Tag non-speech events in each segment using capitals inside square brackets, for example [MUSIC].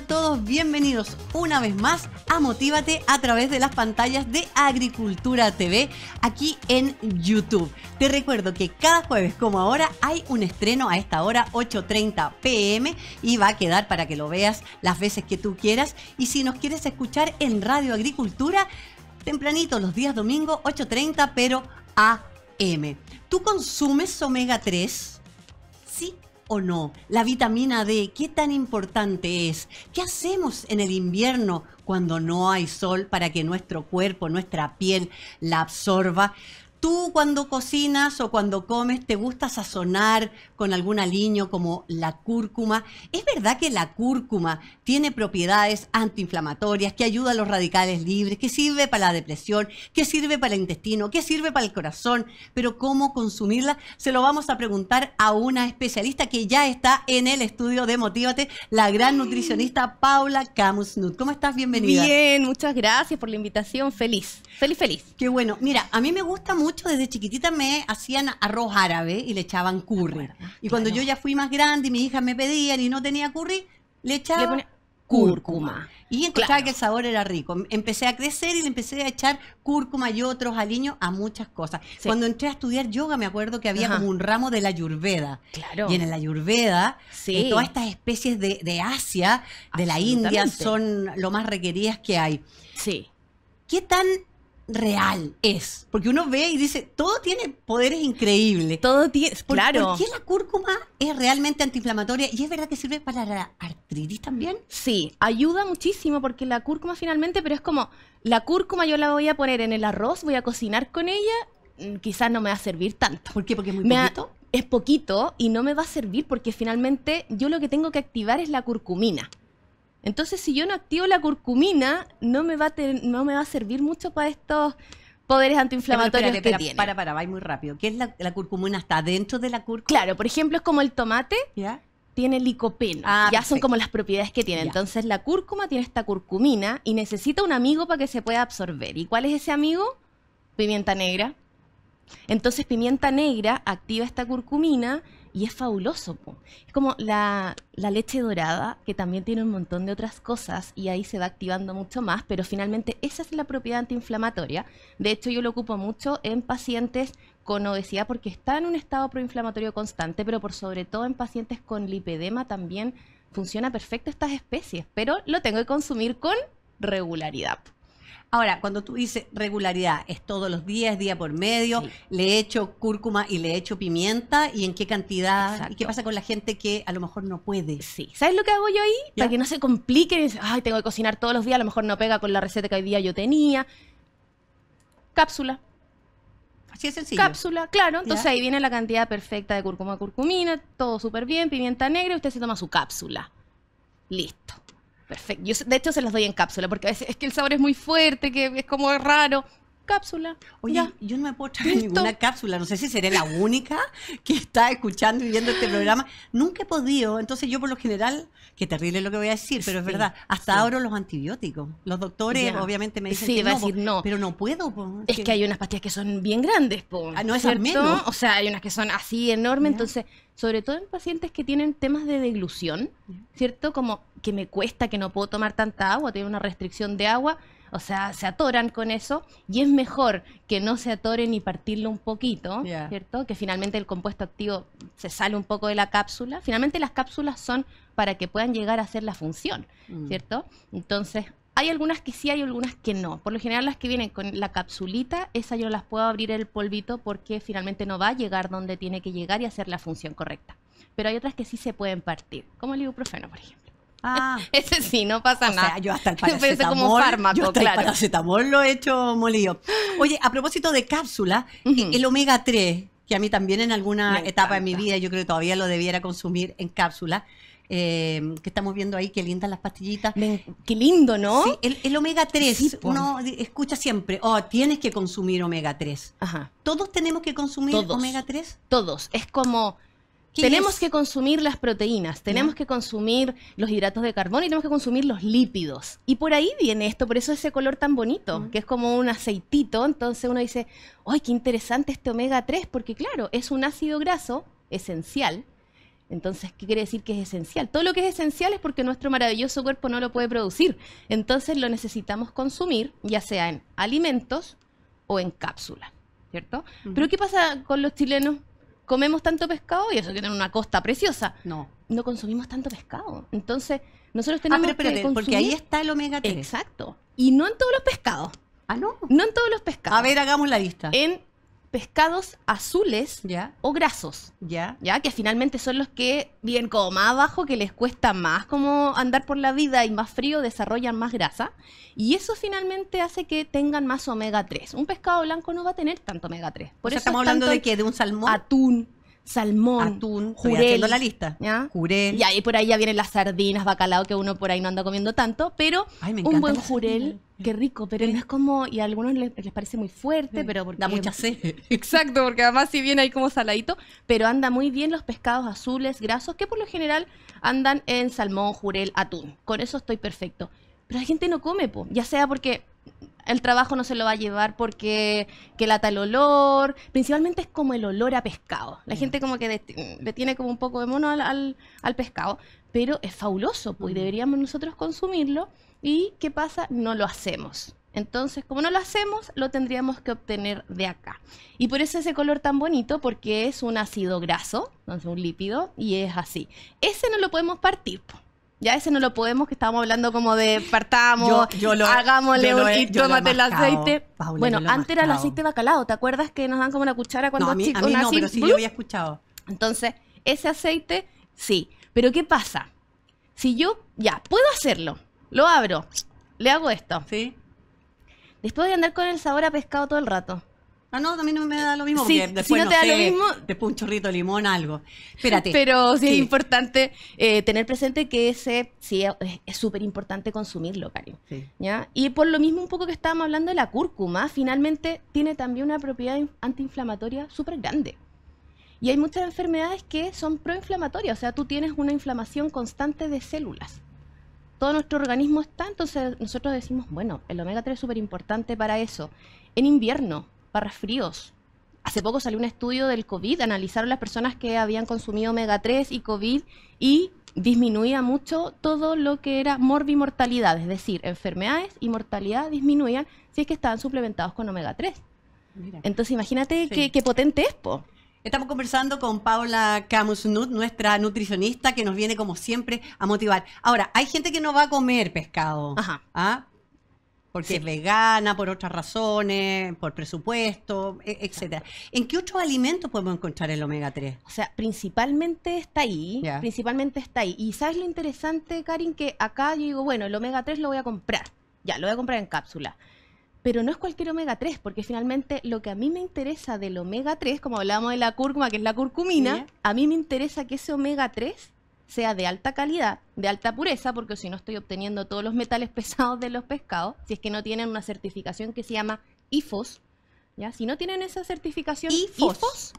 todos bienvenidos una vez más a Motívate a través de las pantallas de Agricultura TV aquí en YouTube. Te recuerdo que cada jueves como ahora hay un estreno a esta hora 8.30 pm y va a quedar para que lo veas las veces que tú quieras. Y si nos quieres escuchar en Radio Agricultura, tempranito los días domingo 8.30 pero AM. ¿Tú consumes omega 3? Sí o no? La vitamina D, ¿qué tan importante es? ¿Qué hacemos en el invierno cuando no hay sol para que nuestro cuerpo, nuestra piel la absorba? ¿Tú cuando cocinas o cuando comes te gusta sazonar con algún aliño como la cúrcuma. ¿Es verdad que la cúrcuma tiene propiedades antiinflamatorias, que ayuda a los radicales libres, que sirve para la depresión, que sirve para el intestino, que sirve para el corazón? Pero ¿cómo consumirla? Se lo vamos a preguntar a una especialista que ya está en el estudio de Motívate, la gran nutricionista Paula Camusnut. ¿Cómo estás? Bienvenida. Bien, muchas gracias por la invitación. Feliz, feliz, feliz. Qué bueno. Mira, a mí me gusta mucho, desde chiquitita me hacían arroz árabe y le echaban curry. Y cuando yo ya fui más grande y mis hijas me pedían y no tenía curry, le echaba cúrcuma. Y encontraba que el sabor era rico. Empecé a crecer y le empecé a echar cúrcuma y otros aliños a muchas cosas. Cuando entré a estudiar yoga, me acuerdo que había como un ramo de la Yurveda. Claro. Y en la Yurveda, eh, todas estas especies de, de Asia, de la India, son lo más requeridas que hay. Sí. ¿Qué tan real es. Porque uno ve y dice, todo tiene poderes increíbles. Todo tiene, claro. ¿Por qué la cúrcuma es realmente antiinflamatoria? ¿Y es verdad que sirve para la artritis también? Sí, ayuda muchísimo porque la cúrcuma finalmente, pero es como, la cúrcuma yo la voy a poner en el arroz, voy a cocinar con ella, mm, quizás no me va a servir tanto. ¿Por qué? Porque es muy me poquito. es poquito y no me va a servir porque finalmente yo lo que tengo que activar es la curcumina. Entonces, si yo no activo la curcumina, no me va a, no me va a servir mucho para estos poderes antiinflamatorios que para, tiene. Para, para, va muy rápido. ¿Qué es la, curcumina? ¿Está dentro de la cúrcuma? Claro, por ejemplo, es como el tomate. ¿Ya? Tiene licopeno. Ah, ya son como las propiedades que tiene. Entonces, la cúrcuma tiene esta curcumina y necesita un amigo para que se pueda absorber. ¿Y cuál es ese amigo? Pimienta negra. Entonces, pimienta negra activa esta curcumina y es fabuloso. Es como la, la, leche dorada, que también tiene un montón de otras cosas y ahí se va activando mucho más, pero finalmente esa es la propiedad antiinflamatoria. De hecho, yo lo ocupo mucho en pacientes con obesidad porque está en un estado proinflamatorio constante, pero por sobre todo en pacientes con lipedema también funciona perfecto estas especies, pero lo tengo que consumir con regularidad. Ahora, cuando tú dices regularidad, ¿es todos los días, día por medio? ¿Le echo cúrcuma y le echo pimienta? ¿Y en qué cantidad? ¿Y qué pasa con la gente que a lo mejor no puede? Sí. ¿Sabes lo que hago yo ahí? Para que no se complique. Ay, tengo que cocinar todos los días, a lo mejor no pega con la receta que hoy día yo tenía. Cápsula. Así es sencillo. Cápsula, claro. Entonces ahí viene la cantidad perfecta de cúrcuma, curcumina, todo súper bien, pimienta negra, y usted se toma su cápsula. Listo. Perfecto. Yo, de hecho, se los doy en cápsula porque a veces es que el sabor es muy fuerte, que es como raro cápsula. Oye, yo no me puedo traer ninguna cápsula, no sé si seré la única que está escuchando y viendo este programa. Nunca he podido, entonces yo por lo general, qué terrible lo que voy a decir, pero es verdad, hasta ahora los antibióticos. Los doctores obviamente me dicen sí, que no, decir, no, pero no puedo. es que... hay unas pastillas que son bien grandes, ah, no es al menos. O sea, hay unas que son así enormes, entonces, sobre todo en pacientes que tienen temas de deglución, ¿cierto? Como que me cuesta, que no puedo tomar tanta agua, tengo una restricción de agua o sea, se atoran con eso y es mejor que no se atoren y partirlo un poquito, ¿cierto? Que finalmente el compuesto activo se sale un poco de la cápsula. Finalmente las cápsulas son para que puedan llegar a hacer la función, mm. ¿cierto? Entonces, hay algunas que sí, hay algunas que no. Por lo general las que vienen con la capsulita, esa yo las puedo abrir el polvito porque finalmente no va a llegar donde tiene que llegar y hacer la función correcta. Pero hay otras que sí se pueden partir, como el ibuprofeno, por ejemplo. Ah. [LAUGHS] Ese sí, no pasa nada. yo hasta el [LAUGHS] paracetamol, como yo lo he hecho molido. Oye, a propósito de cápsula, eh, el omega 3, que a mí también en alguna etapa de mi vida yo creo que todavía lo debiera consumir en cápsula. Eh, que estamos viendo ahí, que lindas las pastillitas. qué lindo, ¿no? Sí, el, omega 3, pues. uno escucha siempre, oh, tienes que consumir omega 3. Ajá. ¿Todos tenemos que consumir omega 3? Todos, es como tenemos que consumir las proteínas, tenemos que consumir los hidratos de carbono y tenemos que consumir los lípidos. Y por ahí viene esto, por eso ese color tan bonito, que es como un aceitito. Entonces uno dice, ¡ay, qué interesante este omega 3! Porque claro, es un ácido graso esencial. Entonces, ¿qué quiere decir que es esencial? Todo lo que es esencial es porque nuestro maravilloso cuerpo no lo puede producir. Entonces lo necesitamos consumir, ya sea en alimentos o en cápsula, ¿cierto? Pero ¿qué pasa con los chilenos? comemos tanto pescado y eso que tiene una costa preciosa. No. No consumimos tanto pescado. Entonces, nosotros ah, tenemos pero, porque ahí está el omega 3. Exacto. Y no en todos los pescados. Ah, no. No en todos los pescados. A ver, hagamos la lista. En pescados azules o grasos, ya. ya que finalmente son los que viven como más abajo, que les cuesta más como andar por la vida y más frío, desarrollan más grasa. Y eso finalmente hace que tengan más omega 3. Un pescado blanco no va a tener tanto omega 3. Por eso estamos hablando de que de un salmón. Atún, salmón, atún, jurel, haciendo la lista. Jurel. Y ahí por ahí ya vienen las sardinas, bacalao, que uno por ahí no anda comiendo tanto, pero un buen jurel, qué rico, pero no es como, y a algunos les, parece muy fuerte, pero porque, da mucha [LAUGHS] sed. Exacto, porque además si viene ahí como saladito, pero anda muy bien los pescados azules, grasos, que por lo general andan en salmón, jurel, atún. Con eso estoy perfecto. Pero la gente no come, ya sea porque el trabajo no se lo va a llevar porque que lata el olor. Principalmente es como el olor a pescado. La mm. gente como que mm, le tiene como un poco de mono al, pescado. Pero es fabuloso, pues, mm. deberíamos nosotros consumirlo. ¿Y qué pasa? No lo hacemos. Entonces, como no lo hacemos, lo tendríamos que obtener de acá. Y por eso ese color tan bonito, porque es un ácido graso, entonces un lípido, y es así. Ese no lo podemos partir. Ya ese no lo podemos, que estábamos hablando como de partamos, hagámosle un, tómate el aceite. bueno, antes era el aceite bacalao, ¿te acuerdas que nos dan como una cuchara cuando chicos? A no, pero sí había escuchado. Entonces, ese aceite, sí. Pero ¿qué pasa? Si yo, ya, puedo hacerlo, lo abro, le hago esto. Sí. Después de andar con el sabor a pescado todo el rato. Ah, no, también no me da lo mismo. después, si no, te da lo mismo. Después un chorrito de limón, algo. Espérate. [LAUGHS] Pero sí, es importante eh, tener presente que ese, sí, es súper importante consumirlo, cariño. Y por lo mismo, un poco que estábamos hablando de la cúrcuma, finalmente tiene también una propiedad antiinflamatoria súper grande. Y hay muchas enfermedades que son proinflamatorias, o sea, tú tienes una inflamación constante de células todo nuestro organismo está, entonces nosotros decimos, bueno, el omega 3 es súper importante para eso. En invierno, barras fríos. Hace poco salió un estudio del COVID, analizaron las personas que habían consumido omega 3 y COVID y disminuía mucho todo lo que era morbimortalidad, es decir, enfermedades y mortalidad disminuían si es que estaban suplementados con omega 3. Entonces imagínate qué, potente es, Estamos conversando con Paula Camusnut, nuestra nutricionista, que nos viene como siempre a motivar. Ahora, hay gente que no va a comer pescado, ¿ah? porque es vegana, por otras razones, por presupuesto, e, etcétera. ¿En qué otros alimentos podemos encontrar el omega 3? O sea, principalmente está ahí, principalmente está ahí. Y sabes lo interesante, Karin, que acá yo digo, bueno, el omega 3 lo voy a comprar, ya, lo voy a comprar en cápsula. Pero no es cualquier omega 3, porque finalmente lo que a mí me interesa del omega 3, como hablábamos de la cúrcuma, que es la curcumina, a mí me interesa que ese omega 3 sea de alta calidad, de alta pureza, porque si no estoy obteniendo todos los metales [LAUGHS] pesados de los pescados, si es que no tienen una certificación que se llama IFOS, ¿ya? Si no tienen esa certificación IFOS,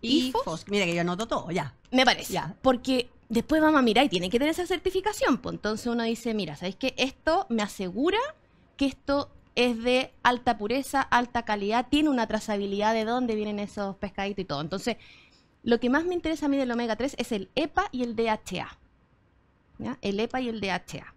IFOS, mira que yo anoto todo, ya. Me parece, ya. porque después vamos a mirar y tienen que tener esa certificación, pues entonces uno dice, mira, ¿sabéis qué? Esto me asegura que esto es de alta pureza, alta calidad, tiene una trazabilidad de dónde vienen esos pescaditos y todo. Entonces, lo que más me interesa a mí del omega 3 es el EPA y el DHA. El EPA y el DHA.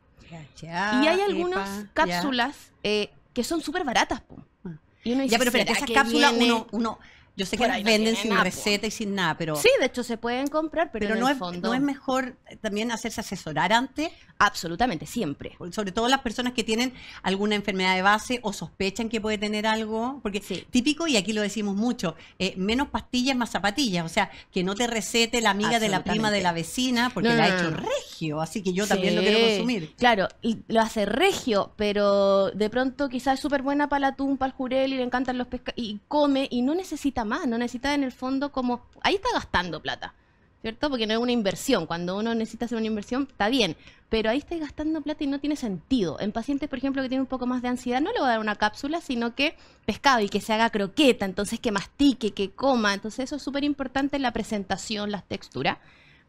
y hay algunas e cápsulas eh, que son súper baratas. Ah. Y uno dice, ya, pero, esas cápsulas uno yo sé que venden sin receta y sin nada, pero... Sí, de hecho se pueden comprar, pero, no, es, es mejor eh, también hacerse asesorar antes. Absolutamente, siempre. Sobre todo las personas que tienen alguna enfermedad de base o sospechan que puede tener algo, porque sí. típico, y aquí lo decimos mucho, eh, menos pastillas, más zapatillas, o sea, que no te recete la amiga de la prima de la vecina, porque la ha hecho regio, así que yo también lo quiero consumir. Claro, lo hace regio, pero de pronto quizás es súper buena para la tumba, para el jurel y le encantan los pescados, y come y no necesita más, no necesita en el fondo como... Ahí está gastando plata, ¿cierto? Porque no es una inversión. Cuando uno necesita hacer una inversión, está bien, pero ahí está gastando plata y no tiene sentido. En pacientes, por ejemplo, que tienen un poco más de ansiedad, no le voy a dar una cápsula, sino que pescado y que se haga croqueta, entonces que mastique, que coma. Entonces eso es súper importante en la presentación, las texturas.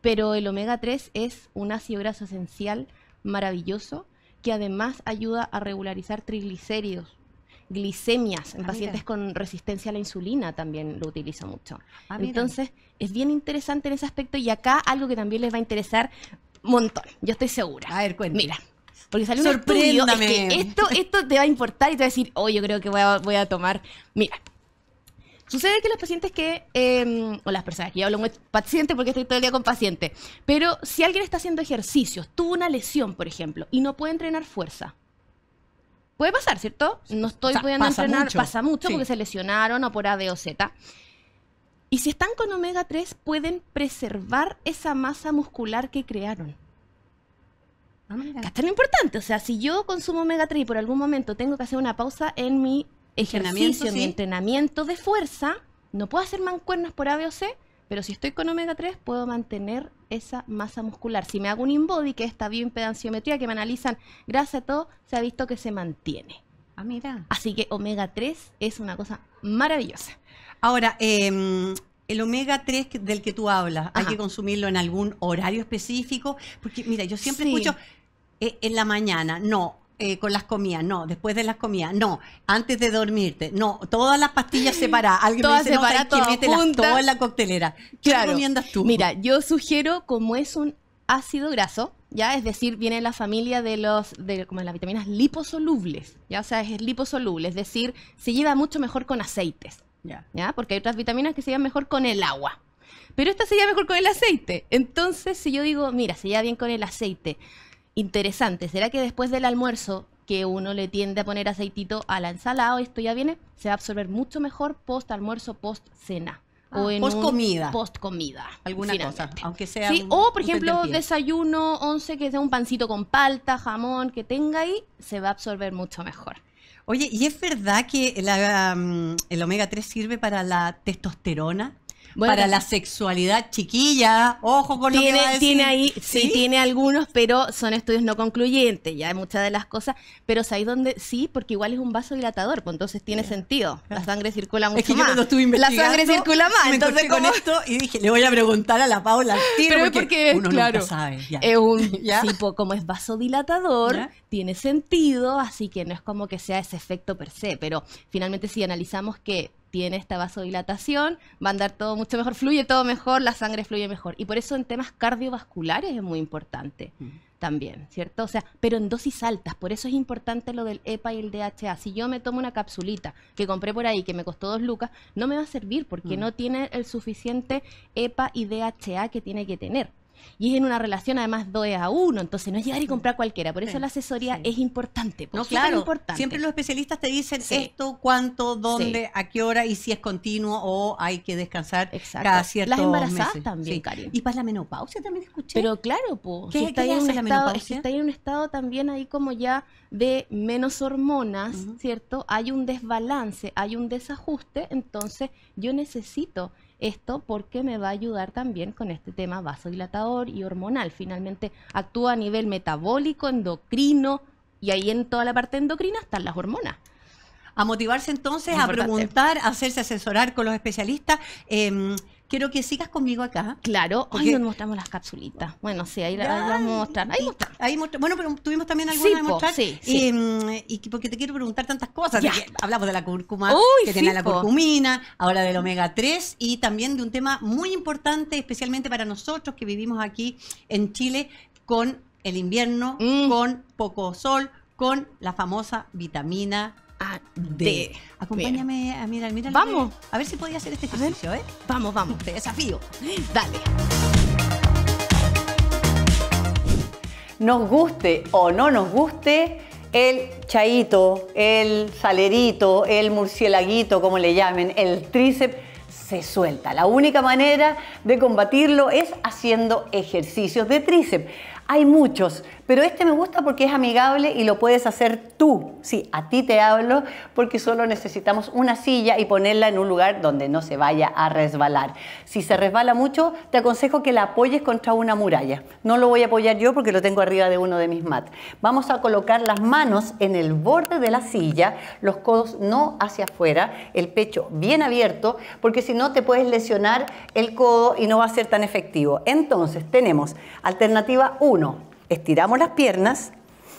Pero el omega 3 es un ácido graso esencial maravilloso que además ayuda a regularizar triglicéridos, glicemias. En ah, pacientes con resistencia a la insulina también lo utilizo mucho. Ah, Entonces, es bien interesante en ese aspecto y acá algo que también les va a interesar montón, yo estoy segura. A ver, cuéntame. Mira. Porque salió un estudio, que esto, esto te va a importar y te va a decir, oh, yo creo que voy a, tomar. Mira, Sucede que los pacientes que, em, o las personas que yo hablo muy paciente porque estoy todo el día con paciente, pero si alguien está haciendo ejercicios, tuvo una lesión, por ejemplo, y no puede entrenar fuerza, Puede pasar, ¿cierto? No estoy pudiendo entrenar, pasa mucho porque se lesionaron o por A, o Z. Y si están con omega 3, pueden preservar esa masa muscular que crearon. Oh, importante, o sea, si yo consumo omega 3 y por algún momento tengo que hacer una pausa en mi ejercicio, en mi entrenamiento de fuerza, no puedo hacer mancuernas por A, o C, pero si estoy con omega 3, puedo mantener esa masa muscular. Si me hago un InBody, que es esta bioimpedanciometría que me analizan gracias a todo, se ha visto que se mantiene. Ah, mira. Así que omega 3 es una cosa maravillosa. Ahora, em, el omega 3 del que tú hablas, hay que consumirlo en algún horario específico, porque mira, yo siempre escucho eh, en la mañana, no, eh, con las comidas, no, después de las comidas, no, antes de dormirte, no, todas las pastillas separadas. Alguien todas me dice, separadas, no, todas en la coctelera. ¿Qué recomiendas tú? Mira, yo sugiero, como es un ácido graso, ya, es decir, viene la familia de los, de, como las vitaminas liposolubles, ya, o sea, es liposoluble, es decir, se lleva mucho mejor con aceites, ya, ¿ya? porque hay otras vitaminas que se llevan mejor con el agua. Pero esta se lleva mejor con el aceite. Entonces, si yo digo, mira, se lleva bien con el aceite, interesante. ¿Será que después del almuerzo, que uno le tiende a poner aceitito a la ensalada, esto ya viene, se va a absorber mucho mejor post almuerzo, post cena? Ah, o en post comida. Post comida. Alguna cosa, aunque sea. Sí, o por ejemplo, desayuno, once, que sea un pancito con palta, jamón, que tenga ahí, se va a absorber mucho mejor. Oye, ¿y es verdad que mm, el omega 3 sirve para la testosterona? para la sexualidad chiquilla. Ojo con lo que va a decir. Tiene ahí, ¿Sí? tiene algunos, pero son estudios no concluyentes, ya hay muchas de las cosas. Pero hay donde, Sí, porque igual es un vaso dilatador, pues, entonces tiene sentido. La sangre circula mucho es que yo estuve investigando, la sangre circula más. entonces con esto y dije, le voy a preguntar a la Paula pero porque, uno nunca sabe. Es un, tipo, [LAUGHS] como es vasodilatador, tiene sentido, así que no es como que sea ese efecto per se, pero finalmente si analizamos que tiene esta vasodilatación, va a andar todo mucho mejor, fluye todo mejor, la sangre fluye mejor. Y por eso en temas cardiovasculares es muy importante mm. también, ¿cierto? O sea, pero en dosis altas, por eso es importante lo del EPA y el DHA. Si yo me tomo una capsulita que compré por ahí, que me costó dos lucas, no me va a servir porque mm. no tiene el suficiente EPA y DHA que tiene que tener y es en una relación además 2 a uno. entonces no es llegar y comprar cualquiera, por eso la asesoría es importante. Porque no, claro, importante. siempre los especialistas te dicen esto, cuánto, dónde, a qué hora y si es continuo o hay que descansar Exacto. cada cierto Las embarazadas también, Y para la menopausia también escuché. Pero claro, pues, si está, en un estado, está en un estado también ahí como ya de menos hormonas, ¿cierto? Hay un desbalance, hay un desajuste, entonces yo necesito esto porque me va a ayudar también con este tema vasodilatador y hormonal. Finalmente actúa a nivel metabólico, endocrino y ahí en toda la parte endocrina están las hormonas a motivarse entonces, a preguntar, a hacerse asesorar con los especialistas. Em, quiero que sigas conmigo acá. Claro. Ay, mostramos las capsulitas. Bueno, sí, ahí las vamos a mostrar. Ahí Ahí mostramos. bueno, pero tuvimos también algunas sí, mostrar. sí, sí. Mm, y porque te quiero preguntar tantas cosas. Hablamos de la cúrcuma, que tiene la curcumina, ahora del omega 3 y también de un tema muy importante, especialmente para nosotros que vivimos aquí en Chile con el invierno, mm. con poco sol, con la famosa vitamina a D. Acompáñame a mirar, Vamos. A ver si podía hacer este ejercicio, ¿eh? Vamos, vamos. [LAUGHS] desafío. Dale. Nos guste o no nos guste, el chaito, el salerito, el murcielaguito, como le llamen, el tríceps, se suelta. La única manera de combatirlo es haciendo ejercicios de tríceps. Hay muchos, pero este me gusta porque es amigable y lo puedes hacer tú. Sí, a ti te hablo porque solo necesitamos una silla y ponerla en un lugar donde no se vaya a resbalar. Si se resbala mucho, te aconsejo que la apoyes contra una muralla. No lo voy a apoyar yo porque lo tengo arriba de uno de mis mats. Vamos a colocar las manos en el borde de la silla, los codos no hacia afuera, el pecho bien abierto, porque si no te puedes lesionar el codo y no va a ser tan efectivo. Entonces tenemos alternativa 1, estiramos las piernas,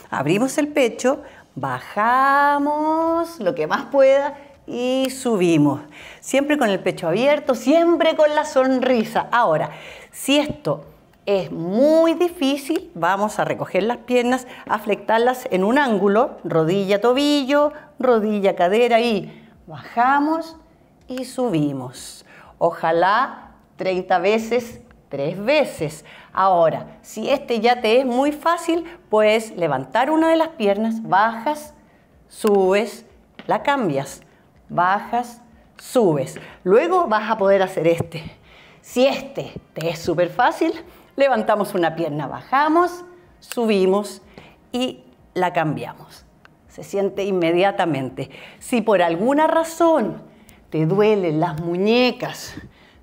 abrimos el pecho, bajamos lo que más pueda y subimos. Siempre con el pecho abierto, siempre con la sonrisa. Ahora, si esto es muy difícil, vamos a recoger las piernas, a flectarlas en un ángulo, rodilla, tobillo, rodilla, cadera y bajamos y subimos. Ojalá 30 veces, 3 veces. Ahora, si este ya te es muy fácil, puedes levantar una de las piernas, bajas, subes, la cambias, bajas, subes. Luego vas a poder hacer este. Si este te es súper fácil, levantamos una pierna, bajamos, subimos y la cambiamos. Se siente inmediatamente. Si por alguna razón te duelen las muñecas,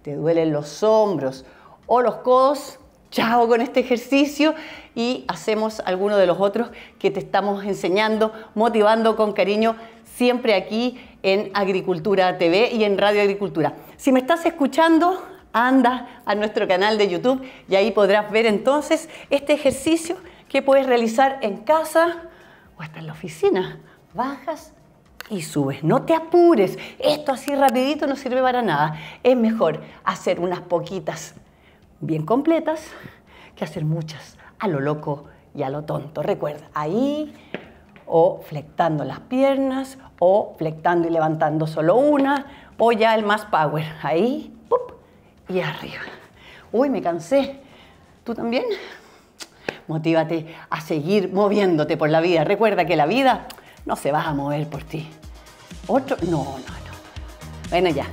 te duelen los hombros o los codos, chao con este ejercicio y hacemos alguno de los otros que te estamos enseñando, motivando con cariño siempre aquí en Agricultura TV y en Radio Agricultura. Si me estás escuchando, anda a nuestro canal de YouTube y ahí podrás ver entonces este ejercicio que puedes realizar en casa o hasta en la oficina. Bajas y subes. No te apures. Esto así rapidito no sirve para nada. Es mejor hacer unas poquitas bien completas que hacer muchas a lo loco y a lo tonto. Recuerda, ahí o flectando las piernas o flectando y levantando solo una o ya el más power. Ahí y arriba. Uy, me cansé. ¿Tú también? Motívate a seguir moviéndote por la vida. Recuerda que la vida no se va a mover por ti. Otro, no, no, no. Bueno, ya.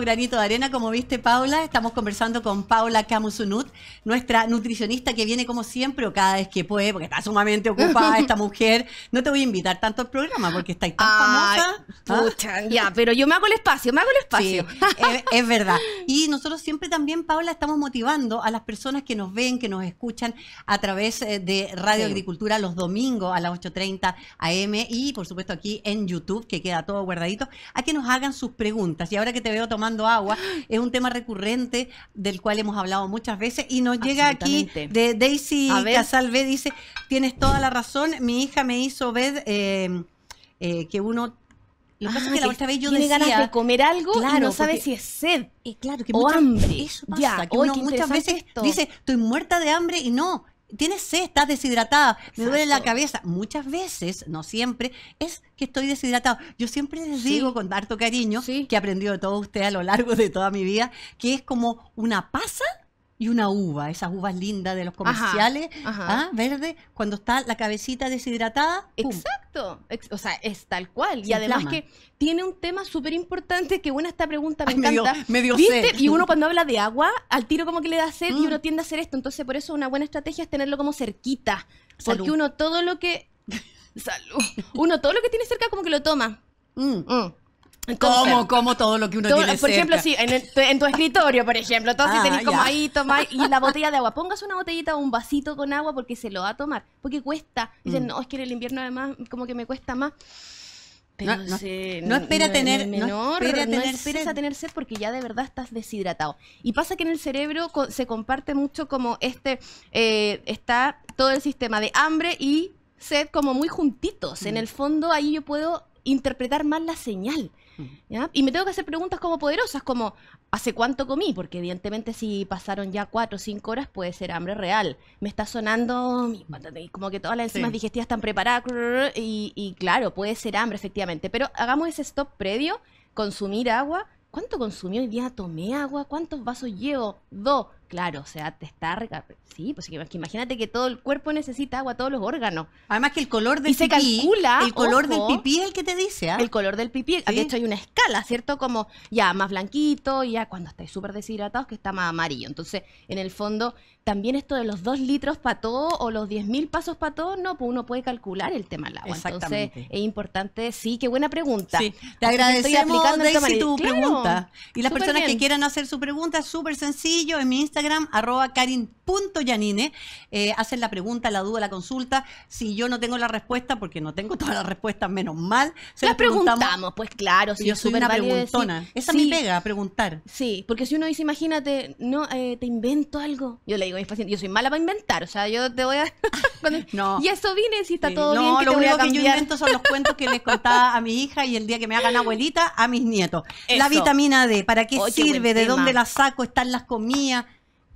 granito de arena. Como viste, Paula, estamos conversando con Paula Camusunut, nuestra nutricionista que viene como siempre o cada vez que puede, porque está sumamente ocupada [LAUGHS] esta mujer. No te voy a invitar tanto al programa porque estáis tan famosa. ¿ah? ya, pero yo me hago el espacio, me hago el espacio. [LAUGHS] es, verdad. Y nosotros siempre también, Paula, estamos motivando a las personas que nos ven, que nos escuchan a través eh, de Radio Agricultura los domingos a las 8.30 AM y por supuesto aquí en YouTube, que queda todo guardadito, a que nos hagan sus preguntas. Y ahora que te veo tomando agua, es un tema recurrente del cual hemos hablado muchas veces y nos llega aquí de Daisy Casalvé, dice, tienes toda la razón, mi hija me hizo ver eh, eh, que uno lo que pasa es que ah, la otra vez yo tiene decía, ganas de comer algo no sabe si es sed. claro, o hambre. Eso ya, uno, muchas veces dice, estoy muerta de hambre y no, tienes sed, estás deshidratada, me duele la cabeza. Muchas veces, no siempre, es que estoy deshidratado. Yo siempre les digo con harto cariño, que he aprendido de todos ustedes a lo largo de toda mi vida, que es como una pasa y una uva, esas uvas lindas de los comerciales, ¿ah? verde, cuando está la cabecita deshidratada. Exacto, o sea, es tal cual. y además que tiene un tema súper importante, que buena esta pregunta, me encanta. Y uno cuando habla de agua, al tiro como que le da sed y mm. uno tiende a hacer esto. Entonces por eso una buena estrategia es tenerlo como cerquita, porque uno todo lo que... [LAUGHS] Salud. Uno todo lo que tiene cerca como que lo toma. Mm. Mm. ¿Cómo? ¿Cómo todo lo que uno todo, tiene Por ejemplo, sí, en, tu escritorio, por ejemplo. Entonces ah, tenés como ahí, tomar y la botella de agua. Pongas una botellita o un vasito con agua porque se lo va a tomar. Porque cuesta. Dicen, mm. no, es que en el invierno además como que me cuesta más. no, espera tener, no esperes a tener sed porque ya de verdad estás deshidratado. Y pasa que en el cerebro se comparte mucho como este, eh, está todo el sistema de hambre y sed como muy juntitos. En mm. el fondo ahí yo puedo interpretar más la señal. Y me tengo que hacer preguntas como poderosas, como ¿hace cuánto comí? Porque evidentemente si pasaron ya cuatro o cinco horas puede ser hambre real. Me está sonando como que todas las enzimas digestivas están preparadas y, claro, puede ser hambre efectivamente. Pero hagamos ese stop previo, consumir agua. ¿Cuánto consumí hoy día? ¿Tomé agua? ¿Cuántos vasos llevo? Dos Claro, o sea, te está Sí, pues imagínate que todo el cuerpo necesita agua, todos los órganos. Además que el color del pipí. calcula, el color del pipí es el que te dice, ¿ah? El color del pipí. De hecho, hay una escala, ¿cierto? Como ya más blanquito, ya cuando estáis súper deshidratados, que está más amarillo. Entonces, en el fondo, también esto de los dos litros para todo o los diez mil pasos para todo, no, pues uno puede calcular el tema del agua. Entonces, es importante. Sí, qué buena pregunta. Sí. Te Así agradecemos, Daisy, tu pregunta. Y las personas que quieran hacer su pregunta, súper sencillo, en mi Instagram Instagram, arroba karin.yanine. Eh, hacen la pregunta, la duda, la consulta. Si yo no tengo la respuesta, porque no tengo [LAUGHS] todas las respuestas, menos mal. Se las preguntamos. pues claro. Si yo soy una preguntona. Esa me pega, preguntar. Sí, porque si uno dice, imagínate, no, eh, te invento algo. Yo le digo a mis pacientes, yo soy mala para inventar, o sea, yo te voy a... [LAUGHS] [LAUGHS] no. Y eso viene si está todo bien. No, lo único que yo invento son los cuentos que les contaba a mi hija y el día que me hagan abuelita, a mis nietos. La vitamina D, ¿para qué sirve? ¿De dónde la saco? ¿Están las comidas?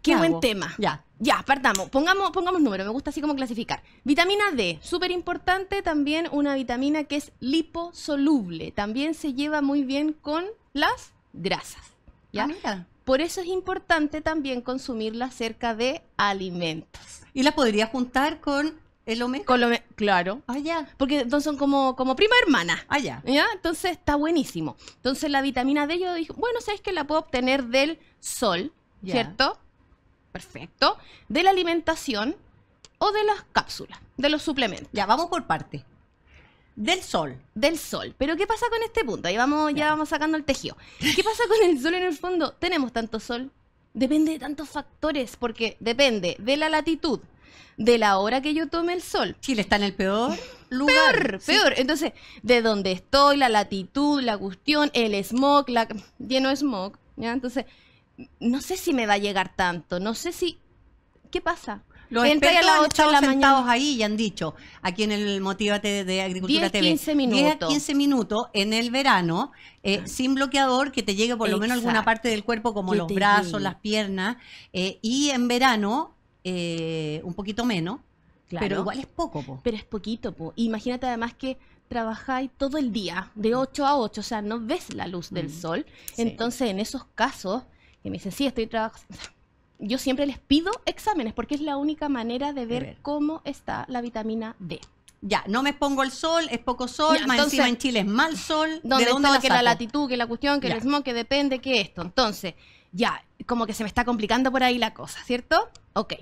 Qué buen tema. Ya. Ya, partamos. Pongamos, pongamos números, me gusta así como clasificar. Vitamina D, súper importante, también una vitamina que es liposoluble. También se lleva muy bien con las grasas. ¿Ya? Ah, Por eso es importante también consumirla cerca de alimentos. ¿Y la podría juntar con el omega? Con lo, claro. Ah, ya. Porque entonces son como, como prima hermana. Ah, ya. Entonces está buenísimo. Entonces la vitamina D yo dije, bueno, ¿sabes que la puedo obtener del sol? ¿Cierto? perfecto, de la alimentación o de las cápsulas, de los suplementos. Ya, vamos por parte. Del sol. Del sol. Pero ¿qué pasa con este punto? Ahí vamos, ya vamos sacando el tejido. ¿Qué pasa con el sol en el fondo? Tenemos tanto sol. Depende de tantos factores, porque depende de la latitud, de la hora que yo tome el sol. le está en el peor [LAUGHS] lugar. Peor, Entonces, de dónde estoy, la latitud, la cuestión, el smog, la... lleno de smog. ¿ya? Entonces, no sé si me va a llegar tanto, no sé si... ¿Qué pasa? Los Entra a 8 ahí y han dicho, aquí en el Motívate de Agricultura TV, 15 minutos. 15 minutos en el verano, eh, sin bloqueador, que te llegue por lo menos alguna parte del cuerpo, como los brazos, las piernas, eh, y en verano eh, un poquito menos, pero igual es poco. Pero es poquito, po. imagínate además que trabajáis todo el día, de 8 a 8, o sea, no ves la luz del mm. sol, entonces en esos casos... Y me dicen, sí, estoy trabajando. Yo siempre les pido exámenes porque es la única manera de ver, cómo está la vitamina D. Ya, no me expongo el sol, es poco sol, encima en Chile es mal sol. ¿Dónde, ¿de la que la latitud, que la cuestión, que el smog, que depende, que esto. Entonces, ya, como que se me está complicando por ahí la cosa, ¿cierto? Ok.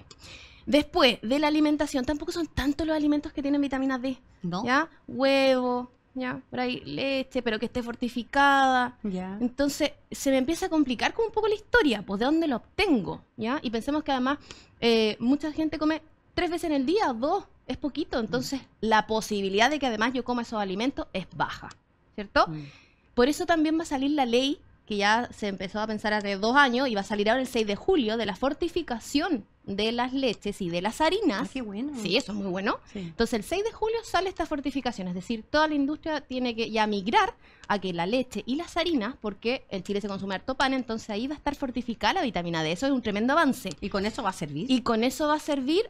Después de la alimentación, tampoco son tantos los alimentos que tienen vitamina D. No. ¿Ya? Huevo, ¿ya? ahí leche, este, pero que esté fortificada. ¿Ya? Entonces se me empieza a complicar como un poco la historia, pues de dónde lo obtengo, ¿ya? Y pensemos que además eh, mucha gente come tres veces en el día, dos, es poquito, entonces la posibilidad de que además yo coma esos alimentos es baja, ¿cierto? Mm. Por eso también va a salir la ley que ya se empezó a pensar hace dos años y va a salir ahora el 6 de julio de la fortificación de las leches y de las harinas. Ah, bueno. Sí, eso es muy bueno. Entonces, el 6 de julio sale esta fortificación, es decir, toda la industria tiene que ya migrar a que la leche y las harinas, porque el Chile se consume harto pan, entonces ahí va a estar fortificada la vitamina D. Eso es un tremendo avance. ¿Y con eso va a servir? Y con eso va a servir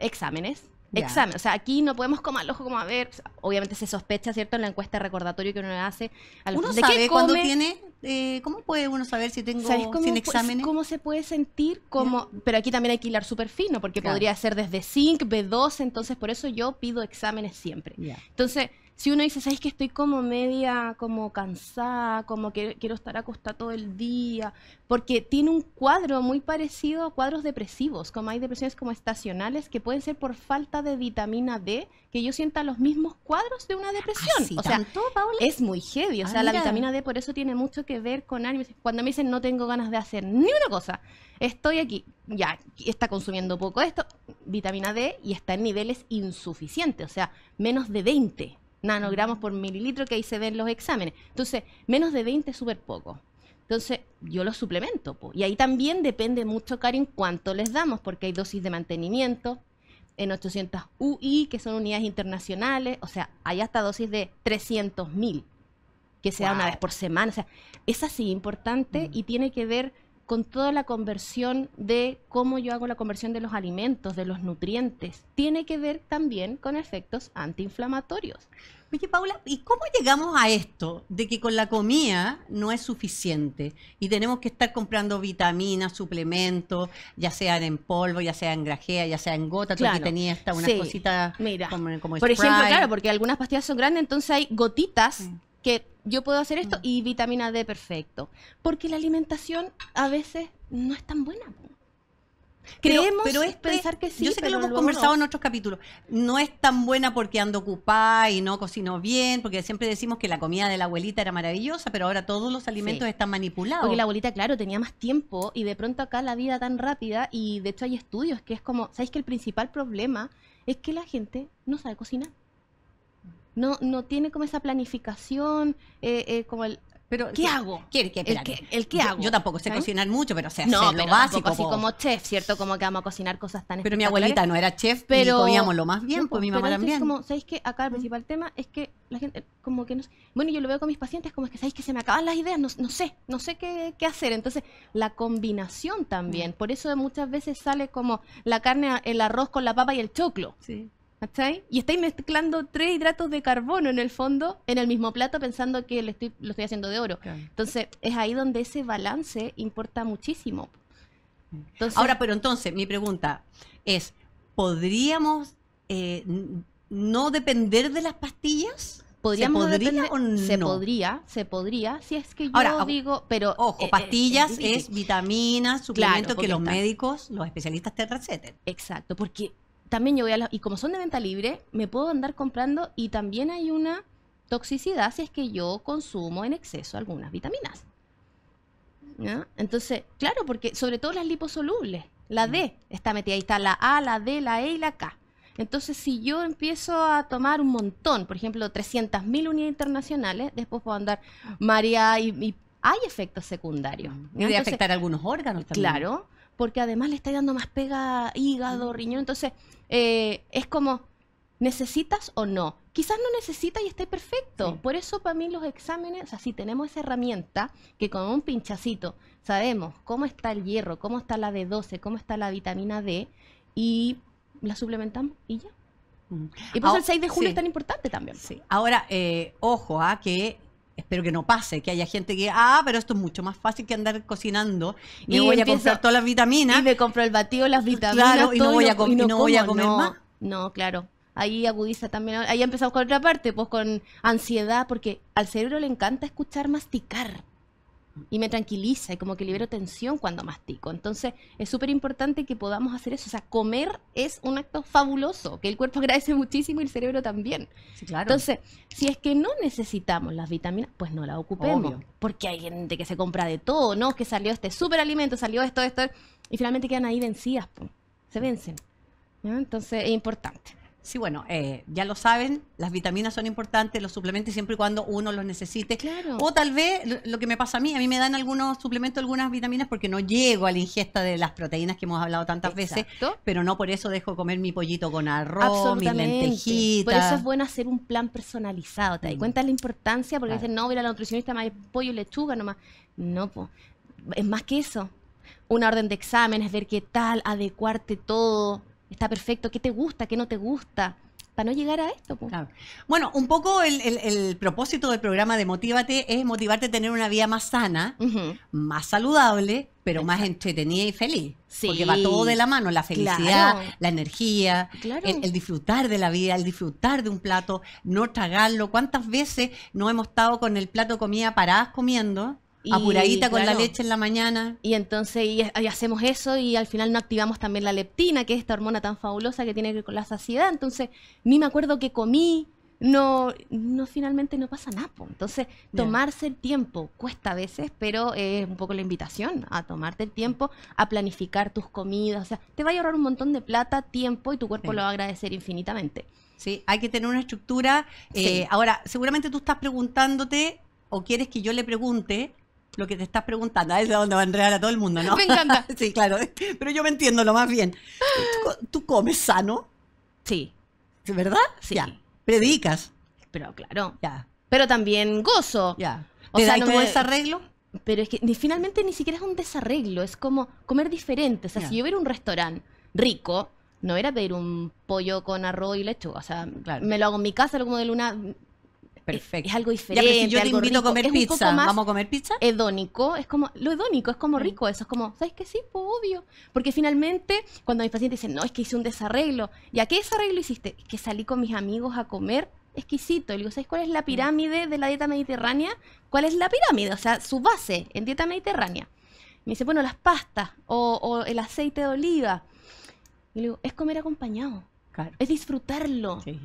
exámenes, examen. O sea, aquí no podemos como al ojo, como a ver. obviamente se sospecha, ¿cierto? En la encuesta recordatorio que uno hace. uno ¿de sabe qué cuando tiene. Eh, ¿Cómo puede uno saber si tengo cómo, sin exámenes? ¿Cómo se puede sentir? Como, Pero aquí también hay que hilar súper fino, porque podría ser desde zinc, B2, entonces por eso yo pido exámenes siempre. Entonces si uno dice, ¿sabes que estoy como media, como cansada, como que quiero estar acostada todo el día? Porque tiene un cuadro muy parecido a cuadros depresivos, como hay depresiones como estacionales que pueden ser por falta de vitamina D, que yo sienta los mismos cuadros de una depresión. o sea, es muy heavy. O sea, la vitamina D por eso tiene mucho que ver con ánimo. Cuando me dicen, no tengo ganas de hacer ni una cosa, estoy aquí, ya está consumiendo poco esto, vitamina D, y está en niveles insuficientes, o sea, menos de 20 nanogramos por mililitro que ahí se ven los exámenes. Entonces, menos de 20 es súper poco. Entonces, yo los suplemento. Y ahí también depende mucho, Karin, cuánto les damos, porque hay dosis de mantenimiento en 800 UI, que son unidades internacionales. O sea, hay hasta dosis de 300.000, que se da una vez por semana. O sea, es así importante mm. y tiene que ver con toda la conversión de cómo yo hago la conversión de los alimentos, de los nutrientes. Tiene que ver también con efectos antiinflamatorios. Oye, Paula, ¿y cómo llegamos a esto de que con la comida no es suficiente y tenemos que estar comprando vitaminas, suplementos, ya sean en polvo, ya sea en grajea, ya sea en gota? Claro, tú tenía tenías? unas sí. cositas Mira, como, Por ejemplo, claro, porque algunas pastillas son grandes, entonces hay gotitas mm que yo puedo hacer esto mm. y vitamina D perfecto. Porque la alimentación a veces no es tan buena. Creemos pero, es este pensar que sí. Yo sé que lo hemos conversado en otros capítulos. No es tan buena porque ando ocupada y no cocino bien, porque siempre decimos que la comida de la abuelita era maravillosa, pero ahora todos los alimentos están manipulados. Porque la abuelita, claro, tenía más tiempo y de pronto acá la vida tan rápida y de hecho hay estudios que es como, ¿sabéis que el principal problema es que la gente no sabe cocinar? no, no tiene como esa planificación, eh, eh, como el... Pero, ¿Qué, hago? el, qué hago? Yo, tampoco sé ¿Eh? cocinar mucho, pero sé hacer no, lo básico. así como chef, ¿cierto? Como que vamos a cocinar cosas tan Pero mi abuelita no era chef, pero comíamos lo más bien, pues mi mamá también. como, ¿sabéis que Acá el principal tema es que la gente, como que no sé. Bueno, yo lo veo con mis pacientes, como es que, ¿sabéis que se me acaban las ideas? No, sé, no sé qué, qué hacer. Entonces, la combinación también. Por eso muchas veces sale como la carne, el arroz con la papa y el choclo. Sí. Y estáis mezclando tres hidratos de carbono en el fondo, en el mismo plato, pensando que lo estoy, haciendo de oro. Entonces, es ahí donde ese balance importa muchísimo. Ahora, pero entonces, mi pregunta es, ¿podríamos eh, no depender de las pastillas? ¿Podríamos ¿Se podría o no? Se podría, se podría, si es que yo digo, pero... Ojo, eh, eh, pastillas es, vitaminas, suplementos que los médicos, los especialistas te receten. Exacto, porque también yo voy Y como son de venta libre, me puedo andar comprando y también hay una toxicidad si es que yo consumo en exceso algunas vitaminas. Entonces, claro, porque sobre todo las liposolubles, la D mm. está metida, ahí está la A, la D, la E y la K. Entonces, si yo empiezo a tomar un montón, por ejemplo, 300.000 unidades internacionales, después puedo andar María y, hay efectos secundarios. Puede afectar algunos órganos también. Claro, porque además le está dando más pega hígado, mm. riñón. Entonces, eh, es como, ¿necesitas o no? Quizás no necesitas y esté perfecto. Por eso para mí los exámenes, o sea, si tenemos esa herramienta que con un pinchacito sabemos cómo está el hierro, cómo está la d 12 cómo está la vitamina D y la suplementamos y ya. Mm. Y pues ah, el 6 de julio es tan importante también. Sí. Ahora, eh, ojo a ah, que espero que no pase, que haya gente que, ah, pero esto es mucho más fácil que andar cocinando y, voy a comprar todas las vitaminas. Y me compro el batido, las vitaminas. y no, voy a, comer más. No, claro. Ahí agudiza también, ahí empezamos con otra parte, pues con ansiedad, porque al cerebro le encanta escuchar masticar y me tranquiliza y como que libero tensión cuando mastico. Entonces es súper importante que podamos hacer eso. O sea, comer es un acto fabuloso, que el cuerpo [LAUGHS] agradece muchísimo y el cerebro también. Entonces, si es que no necesitamos las vitaminas, pues no las ocupemos. Porque hay gente que se compra de todo, ¿no? Que salió este alimento, salió esto, esto, y finalmente quedan ahí vencidas, se vencen. Entonces es importante. Sí, bueno, eh, ya lo saben, las vitaminas son importantes, los suplementos siempre y cuando uno los necesite. Claro. O tal vez lo, que me pasa a mí, a mí me dan algunos suplementos, algunas vitaminas porque no llego a la ingesta de las proteínas que hemos hablado tantas veces, pero no por eso dejo comer mi pollito con arroz, mis lentejita. Por eso es bueno hacer un plan personalizado, te das mm. cuenta de la importancia porque dicen, no, mira, la nutricionista más pollo y lechuga nomás. No, pues, es más que eso. Una orden de exámenes, ver qué tal, adecuarte todo está perfecto, qué te gusta, qué no te gusta para no llegar a esto. Bueno, un poco el, propósito del programa de Motívate es motivarte a tener una vida más sana, más saludable, pero más entretenida y feliz. Porque va todo de la mano, la felicidad, la energía, el, disfrutar de la vida, el disfrutar de un plato, no tragarlo. ¿Cuántas veces no hemos estado con el plato de comida paradas comiendo? Apuradita con la leche en la mañana. Y entonces y, hacemos eso y al final no activamos también la leptina, que es esta hormona tan fabulosa que tiene que ver con la saciedad. Entonces, ni me acuerdo que comí, no, no finalmente no pasa nada. Entonces, tomarse el tiempo cuesta a veces, pero es un poco la invitación a tomarte el tiempo, a planificar tus comidas. O sea, te va a ahorrar un montón de plata, tiempo y tu cuerpo lo va a agradecer infinitamente. Sí, hay que tener una estructura. Eh, ahora, seguramente tú estás preguntándote o quieres que yo le pregunte lo que te estás preguntando. Es donde va a enredar a todo el mundo, ¿no? Me encanta. [LAUGHS] sí, claro. Pero yo me entiendo lo más bien. ¿Tú, comes sano? Sí. ¿Verdad? Sí. ¿Predicas? Pero claro. Ya. Pero también gozo. Ya. O ¿Te sea, no desarreglo? Pero es que ni, finalmente ni siquiera es un desarreglo. Es como comer diferente. O sea, si yo hubiera un restaurante rico, no era pedir un pollo con arroz y lechuga. O sea, me lo hago en mi casa, lo como de luna Perfecto. Es, algo diferente. Ya, pero si yo te invito a comer pizza, ¿vamos a comer pizza? Hedónico, es como, lo hedónico es como mm. rico, eso es como, ¿sabes qué? Sí, pues, obvio. Porque finalmente, cuando mis pacientes dicen, no, es que hice un desarreglo, ¿y a qué desarreglo hiciste? que salí con mis amigos a comer exquisito. Le digo, ¿sabes cuál es la mm. pirámide de la dieta mediterránea? ¿Cuál es la pirámide? O sea, su base en dieta mediterránea. Me dice, bueno, las pastas o, o el aceite de oliva. Y le digo, es comer acompañado. Claro. Es disfrutarlo. Sí.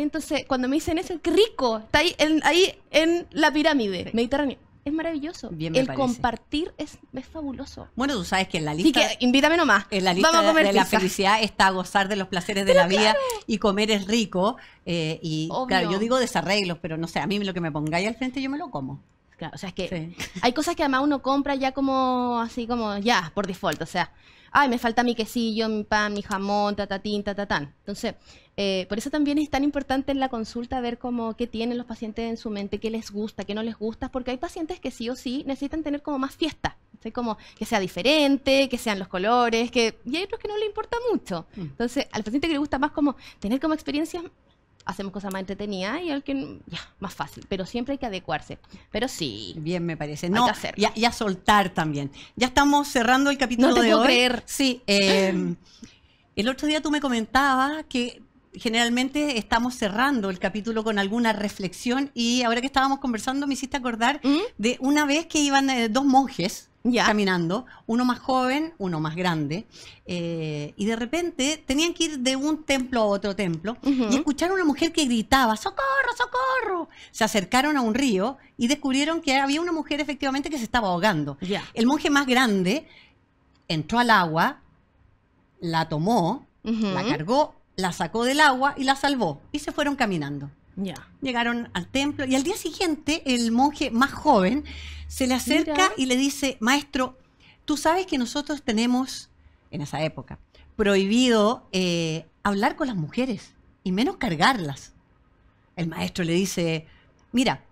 Entonces, cuando me dicen eso, qué rico, está ahí en, ahí en la pirámide mediterránea. Es maravilloso. el compartir es, fabuloso. Bueno, tú sabes que en la lista. Sí, que invítame nomás. En la lista de, la felicidad está gozar de los placeres de la vida y comer es rico. Eh, y claro, yo digo desarreglos, pero no sé, a mí lo que me pongáis al frente yo me lo como. Claro, o sea, es que hay cosas que además uno compra ya como así, como ya, por default. O sea, ay, me falta mi quesillo, mi pan, mi jamón, tatatín, tatatán. Entonces, eh, por eso también es tan importante en la consulta ver cómo qué tienen los pacientes en su mente, qué les gusta, qué no les gusta, porque hay pacientes que sí o sí necesitan tener como más fiesta, como que sea diferente, que sean los colores, que y hay otros que no le importa mucho. Mm. Entonces, al paciente que le gusta más como tener como experiencias hacemos cosas más entretenidas y al que ya, más fácil, pero siempre hay que adecuarse. Pero sí. Bien, me parece. No, hacer. Y, a, soltar también. Ya estamos cerrando el capítulo de puedo hoy. Sí. Eh, [GASPS] el otro día tú me comentabas que generalmente estamos cerrando el capítulo con alguna reflexión y ahora que estábamos conversando me hiciste acordar ¿Mm? de una vez que iban eh, dos monjes caminando, uno más joven, uno más grande, eh, y de repente tenían que ir de un templo a otro templo y escucharon a una mujer que gritaba, ¡socorro, socorro! Se acercaron a un río y descubrieron que había una mujer efectivamente que se estaba ahogando. El monje más grande entró al agua, la tomó, la cargó la sacó del agua y la salvó. Y se fueron caminando. ya Llegaron al templo y al día siguiente el monje más joven se le acerca y le dice, maestro, tú sabes que nosotros tenemos, en esa época, prohibido eh, hablar con las mujeres y menos cargarlas. El maestro le dice, mira,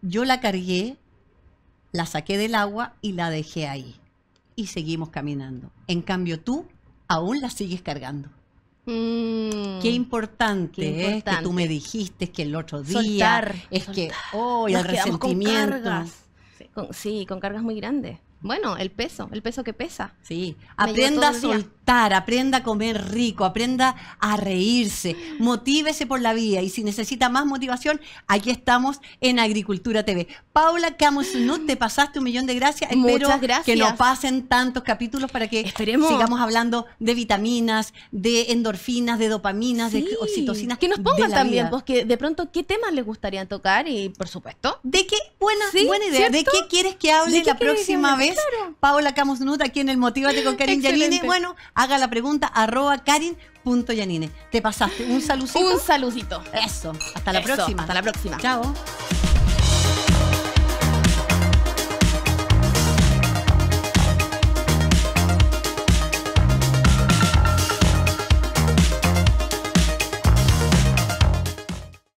yo la cargué, la saqué del agua y la dejé ahí. Y seguimos caminando. En cambio tú aún la sigues cargando qué, mm. importante, es ¿eh? que tú me dijiste que el otro día es que oh, el resentimiento sí, con cargas muy grandes bueno, el peso, el peso que pesa. Sí, aprenda a soltar, aprenda a comer rico, aprenda a reírse, motívese por la vida y si necesita más motivación, aquí estamos en Agricultura TV. Paula no te pasaste un millón de gracias. Espero gracias. que no pasen tantos capítulos para que sigamos hablando de vitaminas, de endorfinas, de dopaminas, de oxitocinas. Que nos pongan también, porque pues, de pronto qué temas les gustaría tocar y por supuesto. ¿De qué? Buena, idea. ¿De qué quieres que hable la próxima vez? Paola Camus Nut, aquí en el Motivate con Karin Yanine. Bueno, haga la pregunta arroba karin.yanine. Te pasaste. Un saludito Un saludito Eso. Hasta la próxima. Hasta la próxima. Chao.